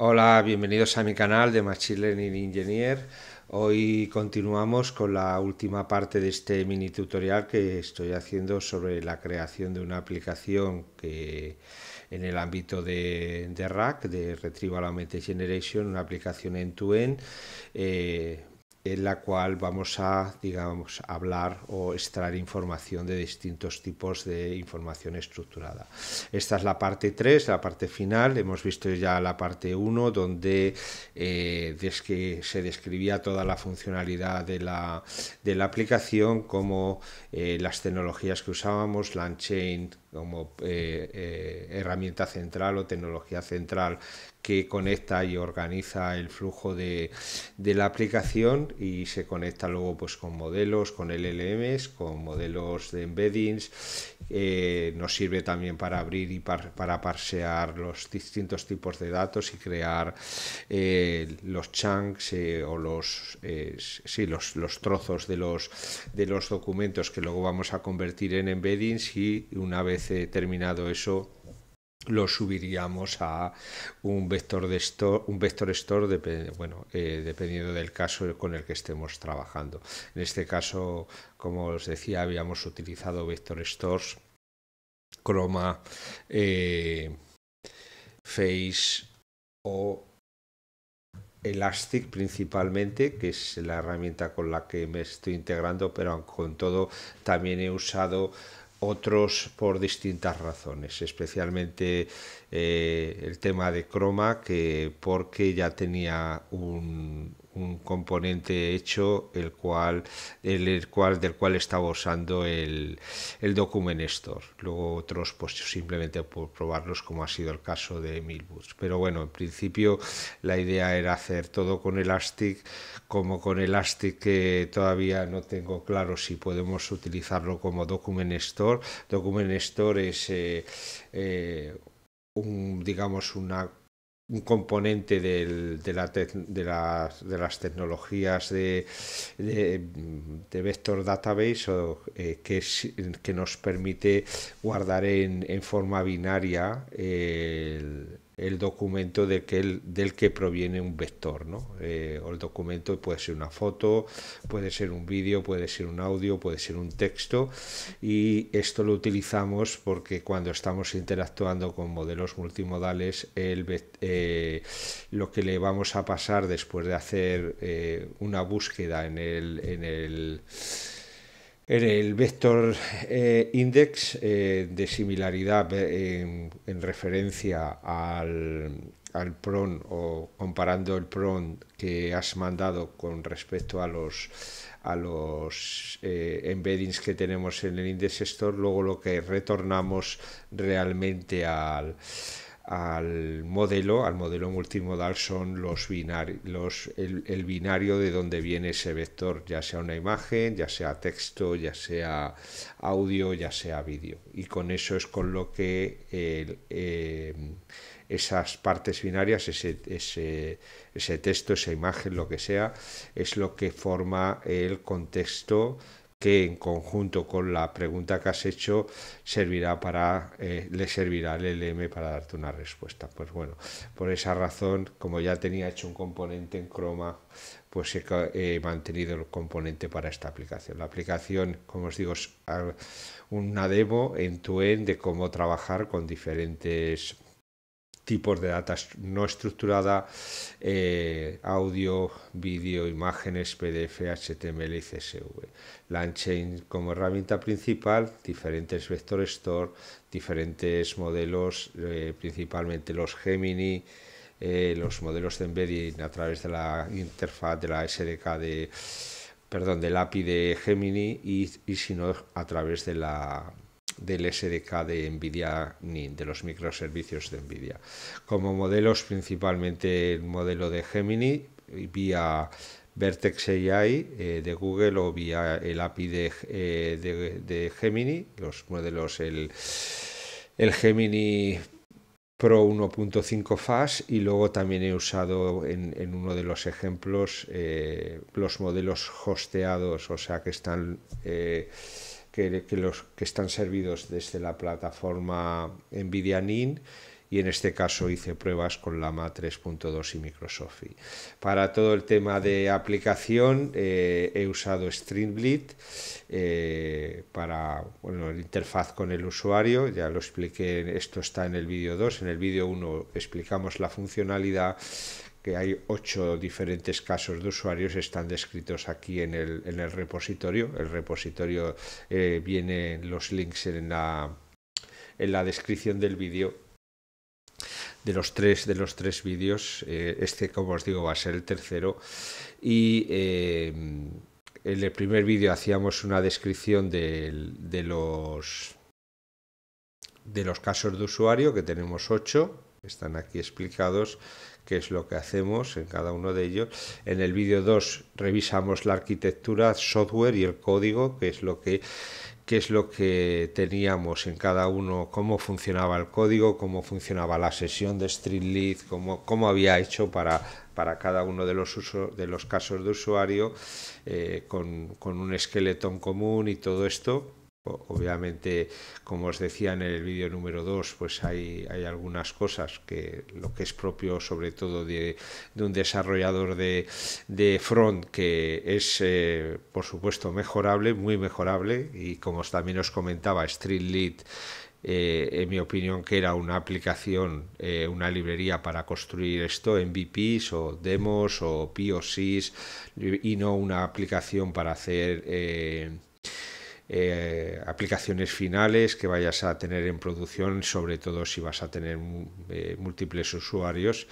Hola, bienvenidos a mi canal de Machine Learning Engineer. Hoy continuamos con la última parte de este mini tutorial que estoy haciendo sobre la creación de una aplicación que en el ámbito de, de RAC, de Retrieval Augmented Generation, una aplicación end-to-end eh, en la cual vamos a, digamos, hablar o extraer información de distintos tipos de información estructurada. Esta es la parte 3, la parte final. Hemos visto ya la parte 1, donde eh, que se describía toda la funcionalidad de la, aplicación, como eh, las tecnologías que usábamos, LangChain, como eh, eh, herramienta central o tecnología central que conecta y organiza el flujo de, la aplicación y se conecta luego pues con modelos, con LLMs, con modelos de embeddings. Eh, nos sirve también para abrir y para parsear los distintos tipos de datos y crear los chunks o los, sí, los, los trozos de los, de los documentos que luego vamos a convertir en embeddings y una vez terminado eso, lo subiríamos a un vector de store, un vector store bueno, eh, dependiendo del caso con el que estemos trabajando. En este caso, como os decía, habíamos utilizado vector stores, croma, eh, face o Elastic principalmente, que es la herramienta con la que me estoy integrando, pero con todo también he usado otros por distintas razones, especialmente eh, el tema de Croma, que porque ya tenía un, un componente hecho el cual, el, cual del cual estaba usando el, el document store. Luego otros pues simplemente por probarlos como ha sido el caso de Milbus. Pero bueno, en principio la idea era hacer todo con Elastic, como con Elastic que todavía no tengo claro si podemos utilizarlo como document store. Document store es eh, eh, un, digamos una un componente de, la de, las, de, las, tecnologías de, de Vector Database o, eh, que, que nos permite guardar en, en forma binaria el, el documento del que proviene un vector. ¿no? Eh, el documento puede ser una foto, puede ser un vídeo, puede ser un audio, puede ser un texto y esto lo utilizamos porque cuando estamos interactuando con modelos multimodales, el, eh, lo que le vamos a pasar después de hacer eh, una búsqueda en en el el vector eh, index eh, de similaridad en, referencia al, al, PRON o comparando el PRON que has mandado con respecto a los, a los eh, embeddings que tenemos en el index store, luego lo que retornamos realmente al, al modelo, al modelo multimodal son los binarios, el, binario de donde viene ese vector, ya sea una imagen, ya sea texto, ya sea audio, ya sea vídeo. Y con eso es con lo que em, esas partes binarias, ese texto, esa imagen, lo que sea, es lo que forma el contexto que en conjunto con la pregunta que has hecho servirá para eh, le servirá al LM para darte una respuesta. Pues bueno, por esa razón, como ya tenía hecho un componente en croma, pues he mantenido el componente para esta aplicación. La aplicación, como os digo, es ah, una demo en tu end de cómo trabajar con diferentes tipos de data no estructurada, eh, audio, vídeo, imágenes, PDF, HTML y CSV. LangChain como herramienta principal, diferentes vectores store, diferentes modelos, eh, principalmente los Gemini, eh, los modelos de embedding a través de la interfaz de la SDK de perdón, del API de Gemini y si no a través de la del SDK de NVIDIA ni de los microservicios de NVIDIA. Como modelos, principalmente el modelo de Gemini vía Vertex AI eh, de Google o vía el API eh, de, Gemini, los modelos, el, Gemini Pro 1.5 Fast y luego también he usado en, uno de los ejemplos eh, los modelos hosteados, o sea que están que, los que están servidos desde la plataforma NVIDIA NIN y en este caso hice pruebas con Lama 3.2 y Microsoft. Para todo el tema de aplicación eh, he usado Streamlit eh, para bueno, la interfaz con el usuario, ya lo expliqué, esto está en el vídeo 2, en el vídeo 1 explicamos la funcionalidad que hay ocho diferentes casos de usuarios, están descritos aquí en el, en el repositorio. El repositorio eh, viene los links en la, en la descripción del vídeo de los tres de los tres vídeos eh, este como os digo va a ser el tercero y eh, en el primer vídeo hacíamos una descripción de, de, los de los casos de usuario que tenemos ocho están aquí explicados que es lo que hacemos en cada uno de ellos. En el vídeo 2 revisamos la arquitectura, software y el código, que es lo que qué es lo que teníamos en cada uno, cómo funcionaba el código, cómo funcionaba la sesión de streamlit, cómo, había hecho para, cada uno de los, de los casos de usuario, eh, con, con un esqueleto común y todo esto Obviamente, como os decía en el vídeo número 2, pues hay, hay, algunas cosas que lo que es propio sobre todo de, un desarrollador de, de, front que es, eh, por supuesto, mejorable, muy mejorable y como también os comentaba, Street eh, en mi opinión, que era una aplicación, eh, una librería para construir esto en VPs o demos o POCs y no una aplicación para hacer eh, aplicaciones finales que vayas a tener en producción, sobre todo si vas a tener mm, eh, múltiples usuarios.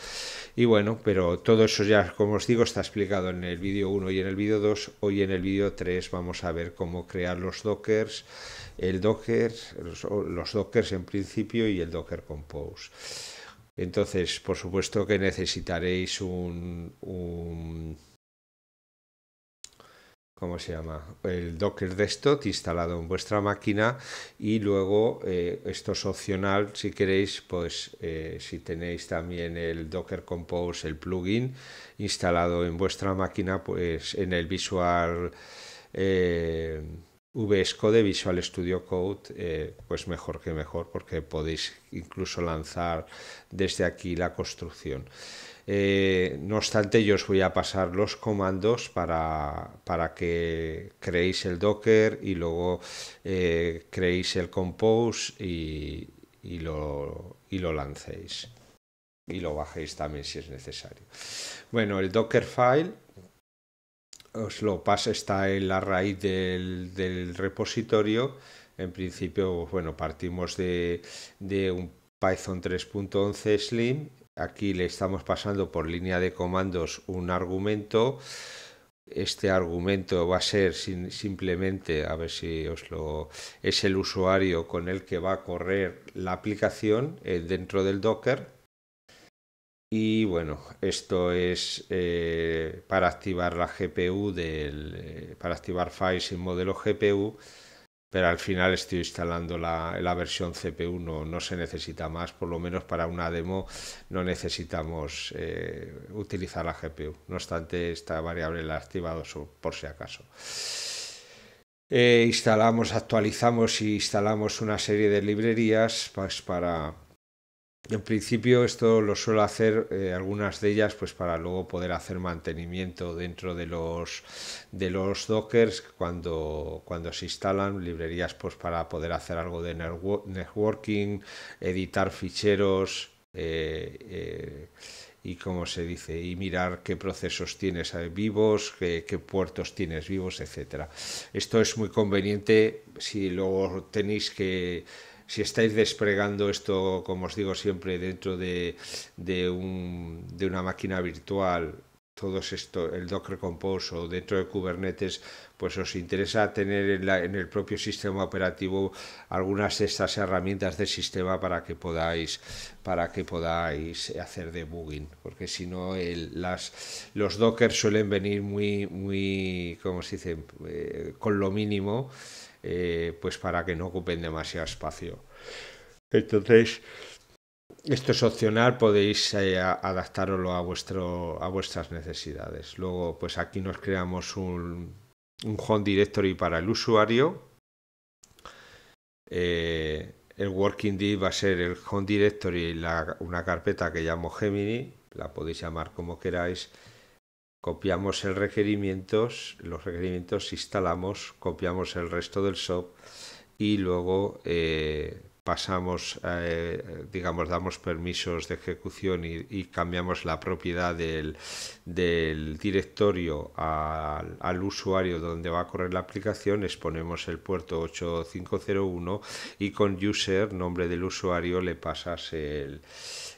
Y bueno, pero todo eso ya, como os digo, está explicado en el vídeo 1 y en el vídeo 2. Hoy en el vídeo 3 vamos a ver cómo crear los dockers, el docker, los, dockers en principio y el docker compose. Entonces, por supuesto que necesitaréis un ¿cómo se llama? El Docker Desktop instalado en vuestra máquina y luego eh, esto es opcional si queréis, pues eh, si tenéis también el Docker Compose, el plugin instalado en vuestra máquina, pues en el Visual eh, VS Code, Visual Studio Code, pues mejor que mejor porque podéis incluso lanzar desde aquí la construcción. Eh, no obstante, yo os voy a pasar los comandos para, que creéis el Docker y luego eh, creéis el Compose y, y, lo, y lo lancéis. Y lo bajéis también si es necesario. Bueno, el Dockerfile os lo pasa, está en la raíz del, repositorio. En principio, bueno, partimos de, de un Python 3.11 Slim Aquí le estamos pasando por línea de comandos un argumento. Este argumento va a ser simplemente, a ver si os lo... es el usuario con el que va a correr la aplicación eh, dentro del Docker. Y bueno, esto es eh, para activar la GPU, del, eh, para activar files en modelo GPU pero al final estoy instalando la, versión CPU, no, no, se necesita más, por lo menos para una demo no necesitamos eh, utilizar la GPU, no obstante esta variable la he activado por si acaso. Eh, instalamos, actualizamos y instalamos una serie de librerías pues, para, en principio esto lo suelo hacer eh, algunas de ellas pues para luego poder hacer mantenimiento dentro de los de los dockers cuando cuando se instalan librerías pues para poder hacer algo de networking, editar ficheros eh, eh, y como se dice y mirar qué procesos tienes vivos, qué, qué puertos tienes vivos, etcétera. Esto es muy conveniente si luego tenéis que si estáis desplegando esto, como os digo siempre, dentro de, de una máquina virtual, todo esto, el Docker Compose o dentro de Kubernetes, pues os interesa tener en, el propio sistema operativo algunas de estas herramientas del sistema para que podáis para que podáis hacer debugging, porque si no las los Docker suelen venir muy muy como se dice eh, con lo mínimo eh, pues para que no ocupen demasiado espacio. Entonces, esto es opcional, podéis eh, adaptarlo a, vuestro, a vuestras necesidades. Luego, pues aquí nos creamos un, Home Directory para el usuario. Eh, el Working Div va a ser el Home Directory, una carpeta que llamo Gemini, la podéis llamar como queráis copiamos el requerimientos, los requerimientos instalamos, copiamos el resto del SOP y luego eh, pasamos, eh, digamos, damos permisos de ejecución y, cambiamos la propiedad del, directorio al, usuario donde va a correr la aplicación, exponemos el puerto 8501 y con user, nombre del usuario, le pasas el...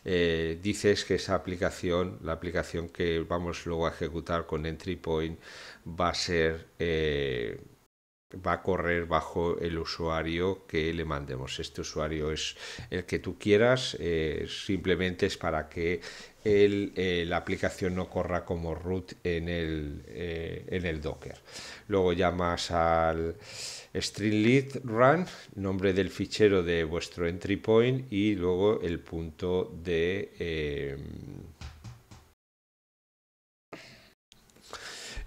Eh, dices que esa aplicación, la aplicación que vamos luego a ejecutar con entry point, va a ser... Eh, va a correr bajo el usuario que le mandemos. Este usuario es el que tú quieras, eh, simplemente es para que eh, la aplicación no corra como root eh, en el, Docker. Luego llamas al streamlit run, nombre del fichero de vuestro entry point y luego el punto de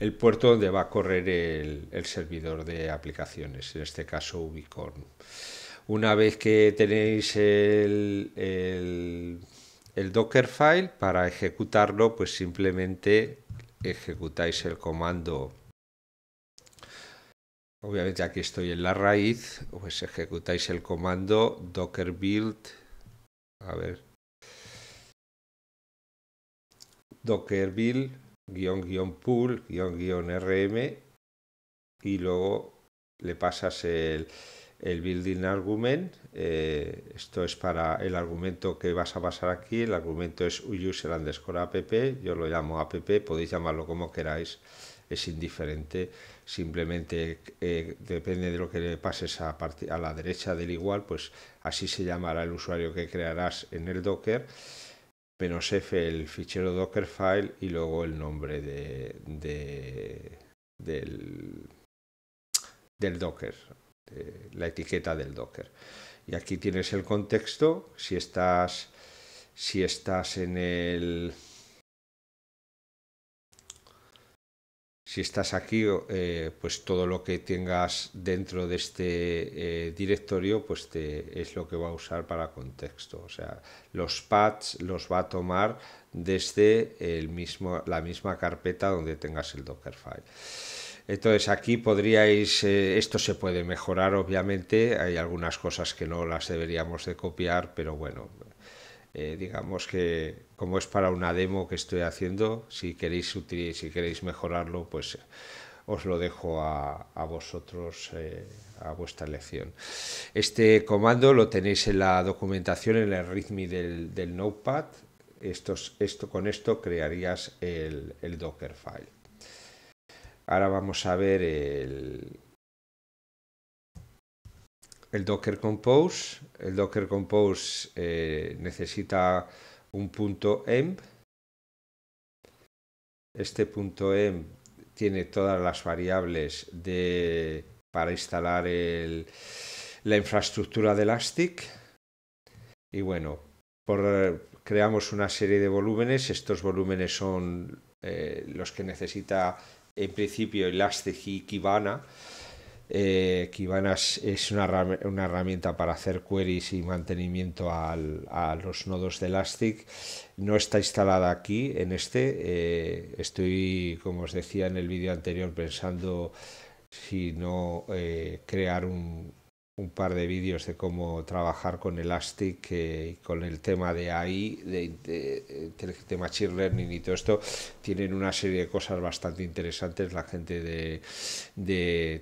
el puerto donde va a correr el, servidor de aplicaciones, en este caso Ubicorn. Una vez que tenéis el, el, Dockerfile, para ejecutarlo, pues simplemente ejecutáis el comando Obviamente aquí estoy en la raíz, pues ejecutáis el comando docker build, a ver, docker build guión guión pool guión guión rm y luego le pasas el, building argument eh, esto es para el argumento que vas a pasar aquí el argumento es user underscore app yo lo llamo app podéis llamarlo como queráis es indiferente simplemente eh, depende de lo que le pases a, a la derecha del igual pues así se llamará el usuario que crearás en el docker menos F el fichero Dockerfile y luego el nombre de, del, Docker, la etiqueta del Docker. Y aquí tienes el contexto, si estás, si estás en el si estás aquí, eh, pues todo lo que tengas dentro de este eh, directorio, pues te, es lo que va a usar para contexto. O sea, los pads los va a tomar desde el mismo, la misma carpeta donde tengas el Dockerfile. Entonces aquí podríais, eh, esto se puede mejorar obviamente, hay algunas cosas que no las deberíamos de copiar, pero bueno, eh, digamos que como es para una demo que estoy haciendo, si queréis, si queréis mejorarlo, pues os lo dejo a, vosotros, eh, a vuestra elección. Este comando lo tenéis en la documentación, en el readme del, Notepad. esto, con esto crearías el, el Dockerfile. Ahora vamos a ver el, el Docker Compose. El Docker Compose eh, necesita un punto .env. Este punto .env tiene todas las variables para instalar la infraestructura de Elastic. Y bueno, creamos una serie de volúmenes. Estos volúmenes son eh, los que necesita en principio Elastic y Kibana eh, es una, herramienta para hacer queries y mantenimiento a los nodos de Elastic. No está instalada aquí, en este. Eh, estoy, como os decía en el vídeo anterior, pensando si no eh, crear un, un par de vídeos de cómo trabajar con Elastic, eh, y con el tema de AI, de, de, de, eh, Machine Learning y todo esto, tienen una serie de cosas bastante interesantes. La gente de,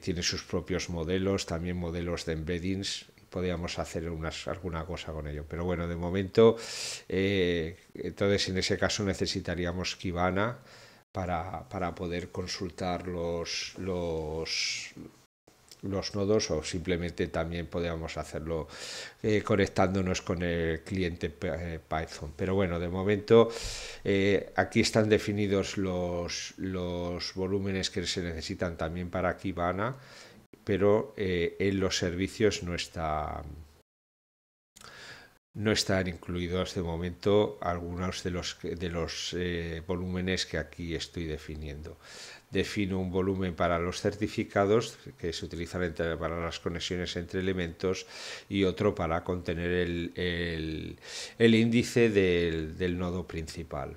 tiene sus propios modelos, también modelos de embeddings. Podríamos hacer unas, alguna cosa con ello. Pero bueno, de momento, eh, entonces en ese caso necesitaríamos Kibana para, para poder consultar los, los los nodos o simplemente también podemos hacerlo eh, conectándonos con el cliente eh, Python. Pero bueno, de momento eh, aquí están definidos los, los volúmenes que se necesitan también para Kibana, pero en los servicios no está no están incluidos el momento algunos de los, de los eh, volúmenes que aquí estoy definiendo. Defino un volumen para los certificados que se utilizan para las conexiones entre elementos y otro para contener el, índice del, del nodo principal.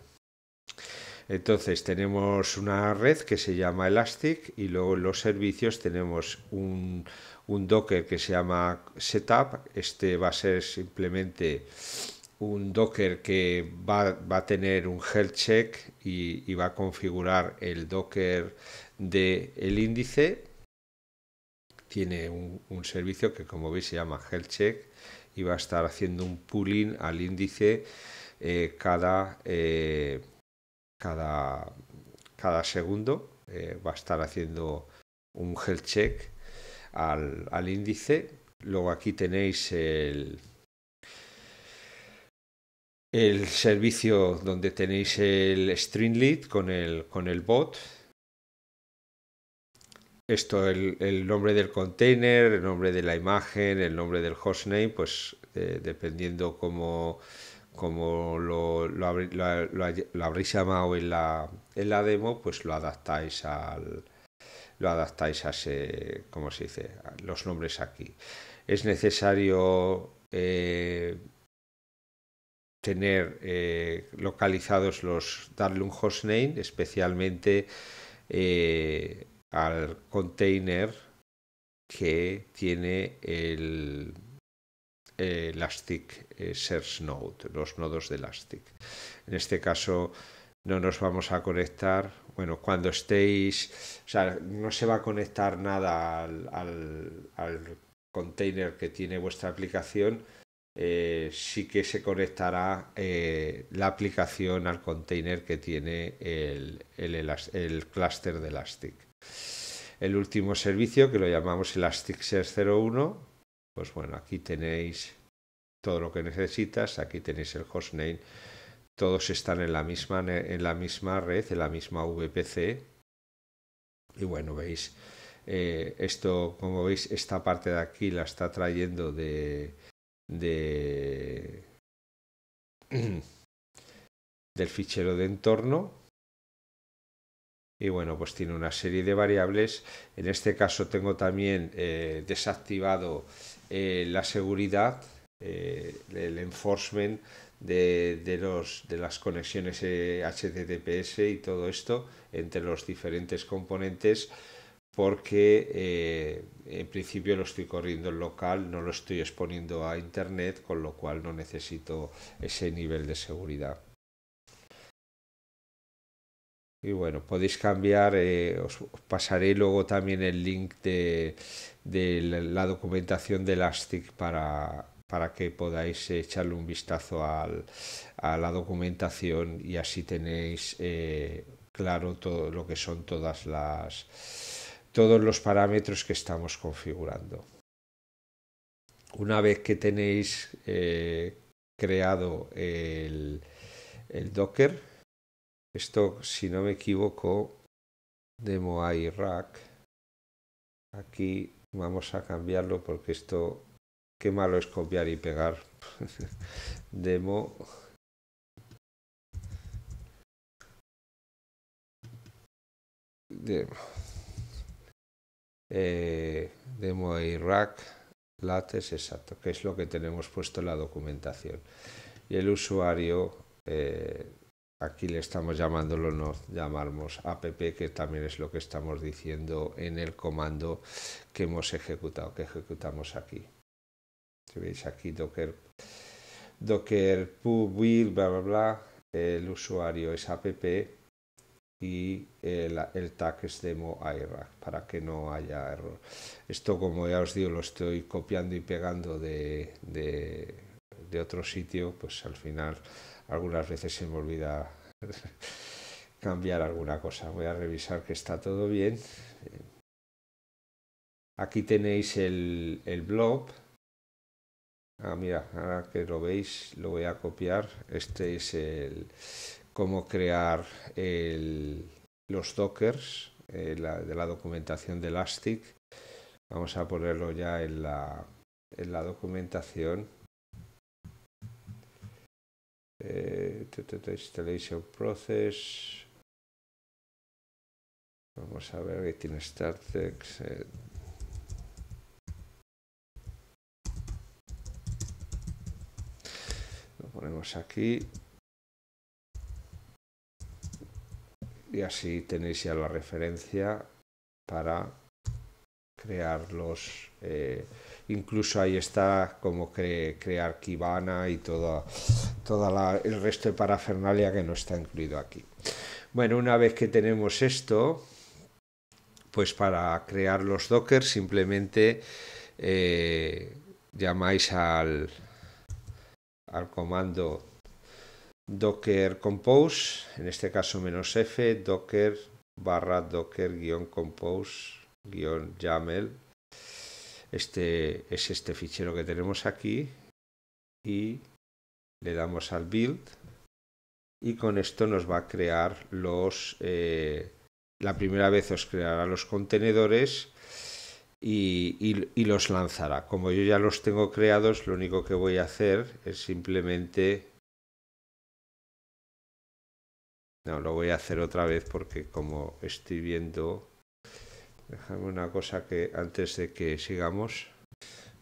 Entonces tenemos una red que se llama Elastic y luego en los servicios tenemos un, un docker que se llama setup. Este va a ser simplemente un docker que va, a tener un health check y, va a configurar el docker del el índice. Tiene un, servicio que como veis se llama health check y va a estar haciendo un pooling al índice eh, eh, cada, cada, segundo. Eh, va a estar haciendo un health check al, índice. Luego aquí tenéis el, el servicio donde tenéis el string con el, con el bot. Esto, el, el, nombre del container, el nombre de la imagen, el nombre del hostname, pues eh, dependiendo cómo, lo, lo, habréis llamado en la demo, pues lo adaptáis al, lo adaptáis a ese, se dice? los nombres aquí. Es necesario eh, tener eh, localizados los, darle un hostname, especialmente eh, al container que tiene el Elastic Search Node, los nodos de Elastic. En este caso no nos vamos a conectar bueno, cuando estéis, o sea, no se va a conectar nada al, al, container que tiene vuestra aplicación, eh, sí que se conectará eh, la aplicación al container que tiene el, clúster de Elastic. El último servicio que lo llamamos Elasticsearch 01, pues bueno, aquí tenéis todo lo que necesitas, aquí tenéis el hostname todos están en la misma, en la misma red, en la misma VPC. Y bueno, veis, eh, esto, como veis, esta parte de aquí la está trayendo de... del fichero de entorno y bueno pues tiene una serie de variables en este caso tengo también eh, desactivado eh, la seguridad el enforcement de, de, los, de las conexiones HTTPS eh, y todo esto entre los diferentes componentes porque eh, en principio lo estoy corriendo en local, no lo estoy exponiendo a internet, con lo cual no necesito ese nivel de seguridad. Y bueno, podéis cambiar, eh, os, pasaré luego también el link de, de la documentación de Elastic para, para que podáis echarle un vistazo a la documentación y así tenéis eh, claro todo lo que son todas las todos los parámetros que estamos configurando. Una vez que tenéis eh, creado el, el, Docker, esto si no me equivoco, demo Moai rack, aquí vamos a cambiarlo porque esto Qué malo es copiar y pegar. Demo. Demo. Eh, demo e exacto, que es lo que tenemos puesto en la documentación. Y el usuario, eh, aquí le estamos llamándolo, no llamamos app, que también es lo que estamos diciendo en el comando que hemos ejecutado, que ejecutamos aquí. Si veis aquí docker, docker pub bla, bla, bla, el usuario es app y el, tag es demo IRAC para que no haya error. Esto, como ya os digo, lo estoy copiando y pegando de, otro sitio, pues al final algunas veces se me olvida cambiar alguna cosa. Voy a revisar que está todo bien. Aquí tenéis el, el blog Ah, mira, ahora que lo veis, lo voy a copiar. Este es el cómo crear los dockers eh, de la documentación de Elastic. Vamos a ponerlo ya en la, en la documentación. Eh, installation process. Vamos a ver, tiene startex eh, ponemos aquí. Y así tenéis ya la referencia para crearlos. Eh, incluso ahí está como crear Kibana y todo el resto de parafernalia que no está incluido aquí. Bueno, una vez que tenemos esto, pues para crear los docker simplemente eh, llamáis al, al comando docker compose, en este caso menos f, docker barra docker guión compose guión YAML. Este es este fichero que tenemos aquí y le damos al build y con esto nos va a crear los... Eh, la primera vez os creará los contenedores y, y, los lanzará. Como yo ya los tengo creados, lo único que voy a hacer es simplemente... No, lo voy a hacer otra vez porque como estoy viendo... Déjame una cosa que antes de que sigamos...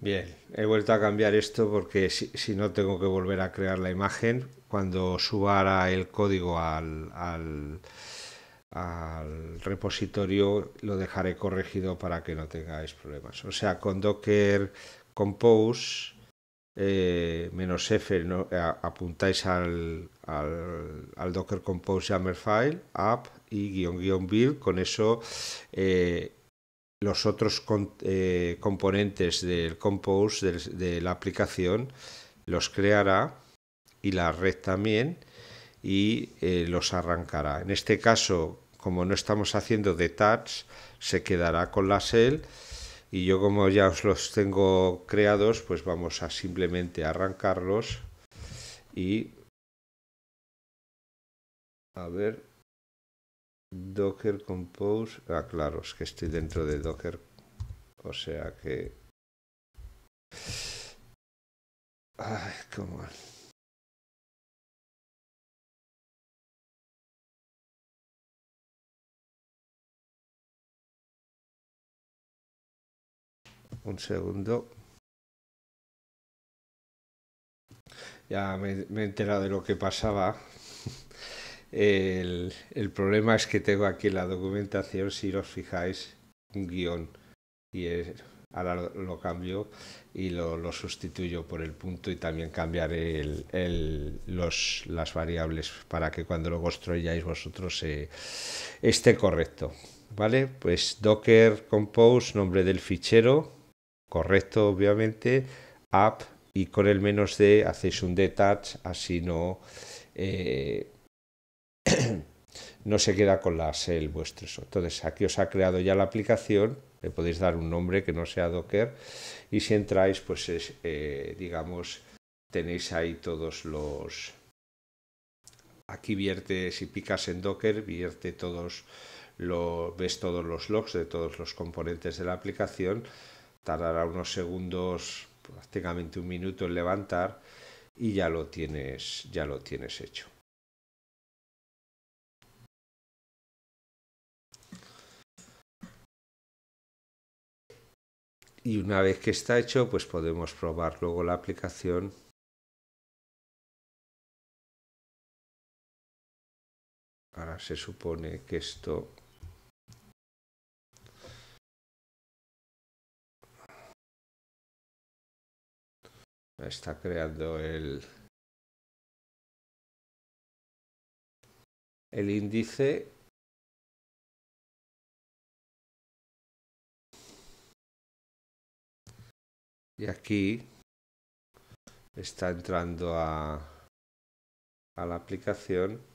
Bien, he vuelto a cambiar esto porque si, no tengo que volver a crear la imagen. Cuando suba el código al, al repositorio lo dejaré corregido para que no tengáis problemas. O sea, con Docker Compose eh, menos F apuntáis al, Docker Compose Jammer File, app y guión guión build. Con eso eh, los otros eh, componentes del Compose de, la aplicación los creará y la red también y los arrancará. En este caso, como no estamos haciendo de se quedará con la cell. y yo como ya os los tengo creados, pues vamos a simplemente arrancarlos y a ver Docker Compose, ah claro, es que estoy dentro de Docker, o sea que Ay, cómo Un segundo. Ya me, he enterado de lo que pasaba. El, problema es que tengo aquí la documentación, si os fijáis, un guión. Y ahora lo, cambio y lo, sustituyo por el punto y también cambiaré las variables para que cuando lo construyáis vosotros esté correcto. ¿Vale? Pues Docker Compose, nombre del fichero, correcto obviamente, app y con el menos D hacéis un detach, así no, eh, no se queda con las el vuestro. Entonces aquí os ha creado ya la aplicación, le podéis dar un nombre que no sea Docker y si entráis pues eh, digamos tenéis ahí todos los... Aquí vierte, si picas en Docker, vierte todos los... ves todos los logs de todos los componentes de la aplicación tardará unos segundos, prácticamente un minuto en levantar y ya lo tienes, ya lo tienes hecho. Y una vez que está hecho, pues podemos probar luego la aplicación ahora se supone que esto está creando el, el índice y aquí está entrando a, a la aplicación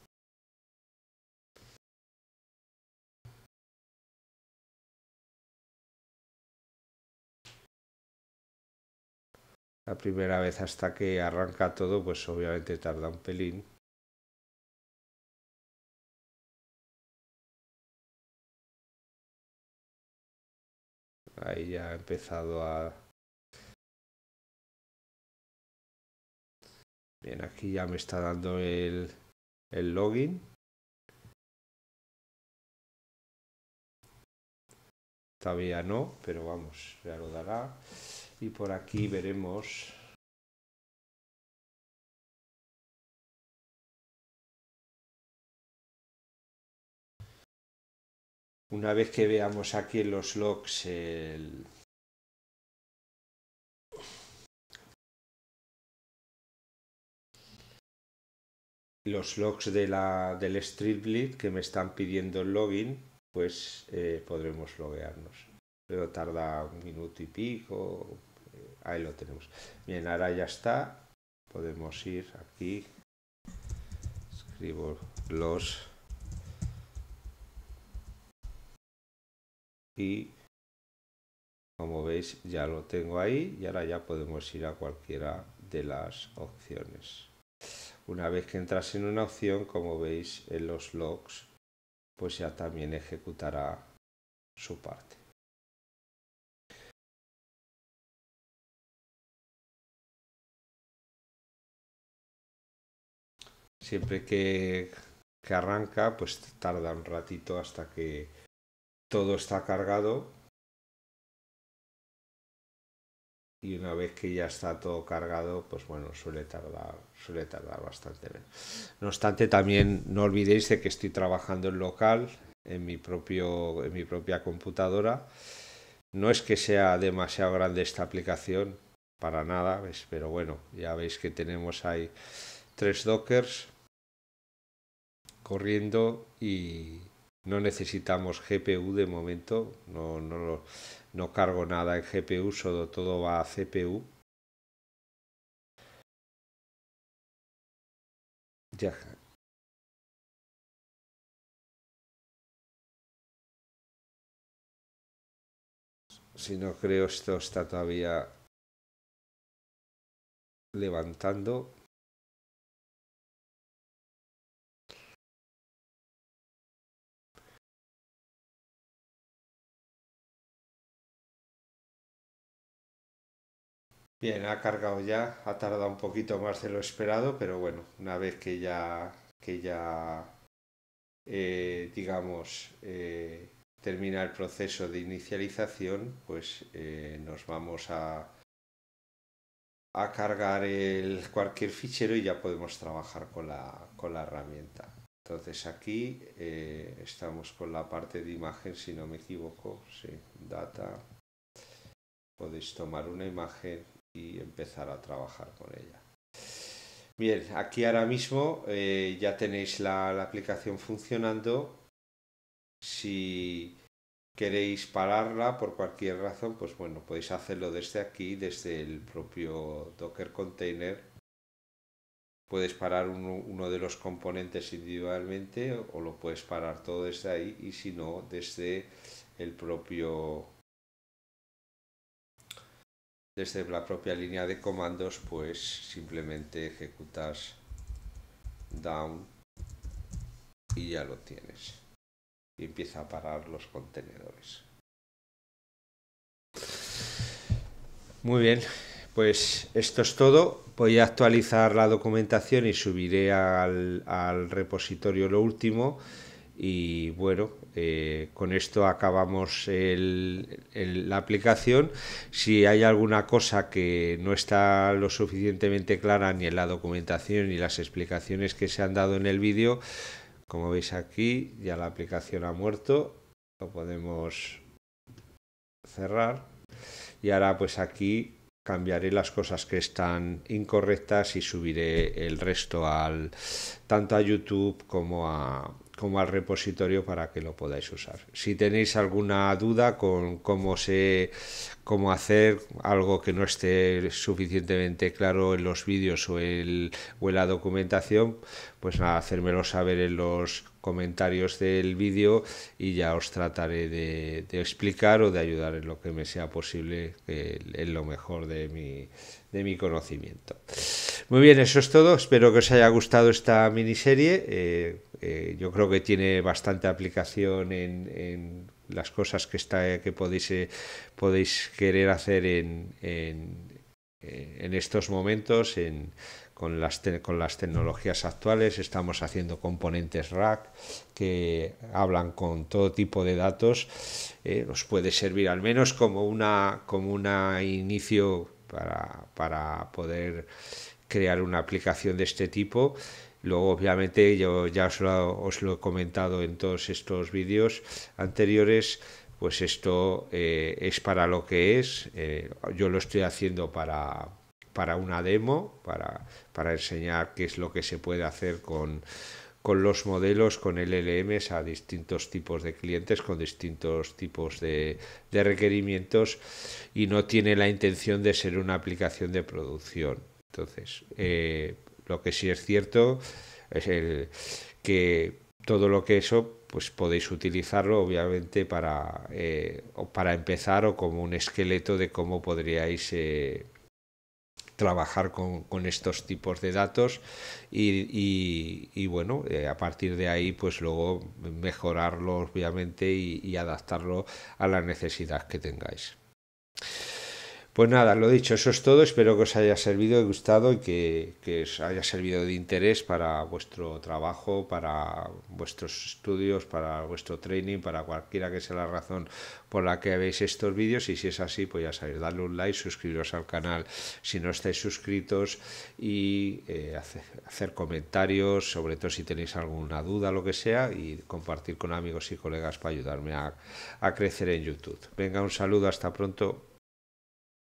la primera vez hasta que arranca todo, pues obviamente tarda un pelín. Ahí ya ha empezado a... Bien, aquí ya me está dando el, el login. Todavía no, pero vamos, ya lo dará y por aquí veremos una vez que veamos aquí los logs los logs de la, del Street que me están pidiendo el login, pues eh, podremos loguearnos pero tarda un minuto y pico. Eh, ahí lo tenemos. Bien, ahora ya está. Podemos ir aquí. Escribo los. Y como veis ya lo tengo ahí y ahora ya podemos ir a cualquiera de las opciones. Una vez que entras en una opción, como veis en los logs, pues ya también ejecutará su parte. siempre que, arranca, pues tarda un ratito hasta que todo está cargado. Y una vez que ya está todo cargado, pues bueno, suele tardar, suele tardar bastante No obstante, también no olvidéis de que estoy trabajando en local, en mi, propio, en mi propia computadora. No es que sea demasiado grande esta aplicación, para nada, pero bueno, ya veis que tenemos ahí tres dockers corriendo y no necesitamos GPU de momento, no, no, no cargo nada en GPU, solo todo va a CPU. Ya, si no creo esto está todavía levantando Bien, ha cargado ya, ha tardado un poquito más de lo esperado, pero bueno, una vez que ya, que ya eh, digamos, eh, termina el proceso de inicialización, pues eh, nos vamos a, a cargar el, cualquier fichero y ya podemos trabajar con la, con la herramienta. Entonces aquí estamos con la parte de imagen, si no me equivoco, sí, data, podéis tomar una imagen y empezar a trabajar con ella. Bien, aquí ahora mismo eh, ya tenéis la, aplicación funcionando. Si queréis pararla por cualquier razón, pues bueno, podéis hacerlo desde aquí, desde el propio Docker Container. Puedes parar uno, uno de los componentes individualmente o lo puedes parar todo desde ahí y si no, desde el propio desde la propia línea de comandos pues simplemente ejecutas down y ya lo tienes y empieza a parar los contenedores muy bien pues esto es todo voy a actualizar la documentación y subiré al, al repositorio lo último y bueno, eh, con esto acabamos la aplicación. Si hay alguna cosa que no está lo suficientemente clara ni en la documentación ni las explicaciones que se han dado en el vídeo, como veis aquí, ya la aplicación ha muerto. Lo podemos cerrar. Y ahora pues aquí cambiaré las cosas que están incorrectas y subiré el resto al tanto a YouTube como a, como al repositorio para que lo podáis usar. Si tenéis alguna duda con cómo se cómo hacer algo que no esté suficientemente claro en los vídeos o, el, o en la documentación, pues hacérmelo saber en los comentarios del vídeo y ya os trataré de, explicar o de ayudar en lo que me sea posible, eh, en lo mejor de mi, de mi conocimiento. Muy bien, eso es todo. Espero que os haya gustado esta miniserie. Eh, eh, yo creo que tiene bastante aplicación en, las cosas que, está, que podéis, eh, podéis querer hacer en, en, estos momentos. En, con las, con las tecnologías actuales, estamos haciendo componentes rack que hablan con todo tipo de datos, eh, nos puede servir al menos como una como una inicio para poder crear una aplicación de este tipo. Luego, obviamente, yo ya os lo, he comentado en todos estos vídeos anteriores, pues esto eh, es para lo que es. Eh, yo lo estoy haciendo para, una demo, para, enseñar qué es lo que se puede hacer con, los modelos, con LLMs a distintos tipos de clientes, con distintos tipos de requerimientos y no tiene la intención de ser una aplicación de producción. Entonces, eh, lo que sí es cierto es que todo lo que eso, pues podéis utilizarlo obviamente para, eh, para empezar o como un esqueleto de cómo podríais eh, trabajar con, estos tipos de datos y, bueno, a partir de ahí pues luego mejorarlo obviamente y adaptarlo a la necesidad que tengáis. Pues nada, lo dicho, eso es todo. Espero que os haya servido, gustado y que, os haya servido de interés para vuestro trabajo, para vuestros estudios, para vuestro training, para cualquiera que sea la razón por la que veis estos vídeos. Y si es así, pues ya sabéis, darle un like, suscribiros al canal si no estáis suscritos y eh, hacer, comentarios, sobre todo si tenéis alguna duda, lo que sea, y compartir con amigos y colegas para ayudarme a crecer en YouTube. Venga, un saludo, hasta pronto.